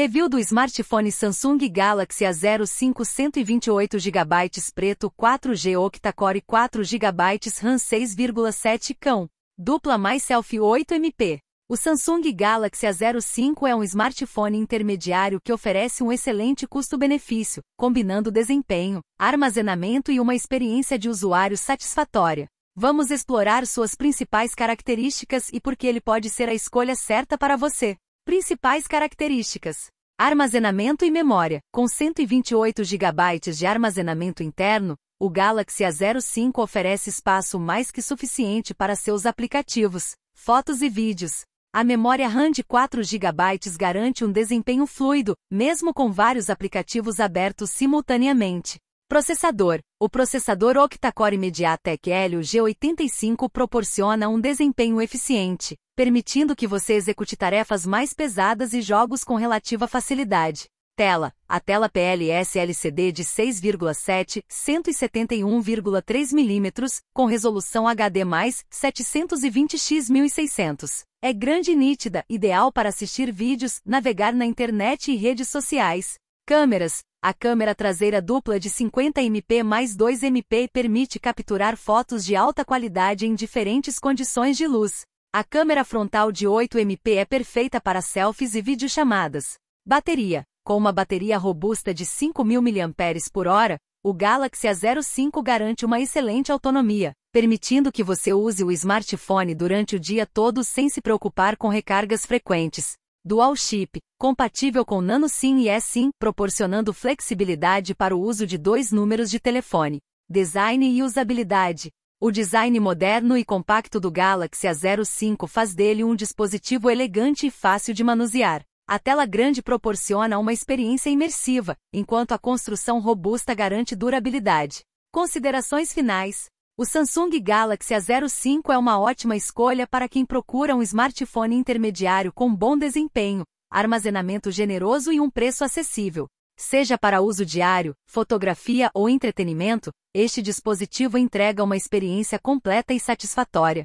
Review do smartphone Samsung Galaxy A05 128 GB preto 4G octa-core 4 GB RAM 6,7 cão, dupla mais selfie 8 MP. O Samsung Galaxy A05 é um smartphone intermediário que oferece um excelente custo-benefício, combinando desempenho, armazenamento e uma experiência de usuário satisfatória. Vamos explorar suas principais características e por que ele pode ser a escolha certa para você. Principais características: armazenamento e memória. Com 128 GB de armazenamento interno, o Galaxy A05 oferece espaço mais que suficiente para seus aplicativos, fotos e vídeos. A memória RAM de 4 GB garante um desempenho fluido, mesmo com vários aplicativos abertos simultaneamente. Processador. O processador octa-core MediaTek Helio G85 proporciona um desempenho eficiente, permitindo que você execute tarefas mais pesadas e jogos com relativa facilidade. Tela. A tela PLS LCD de 6,7, 171,3 mm, com resolução HD+, 720x1600. É grande e nítida, ideal para assistir vídeos, navegar na internet e redes sociais. Câmeras. A câmera traseira dupla de 50 MP mais 2 MP permite capturar fotos de alta qualidade em diferentes condições de luz. A câmera frontal de 8 MP é perfeita para selfies e videochamadas. Bateria. Com uma bateria robusta de 5.000 mAh, o Galaxy A05 garante uma excelente autonomia, permitindo que você use o smartphone durante o dia todo sem se preocupar com recargas frequentes. Dual chip, compatível com Nano SIM e eSIM, proporcionando flexibilidade para o uso de dois números de telefone. Design e usabilidade. O design moderno e compacto do Galaxy A05 faz dele um dispositivo elegante e fácil de manusear. A tela grande proporciona uma experiência imersiva, enquanto a construção robusta garante durabilidade. Considerações finais. O Samsung Galaxy A05 é uma ótima escolha para quem procura um smartphone intermediário com bom desempenho, armazenamento generoso e um preço acessível. Seja para uso diário, fotografia ou entretenimento, este dispositivo entrega uma experiência completa e satisfatória.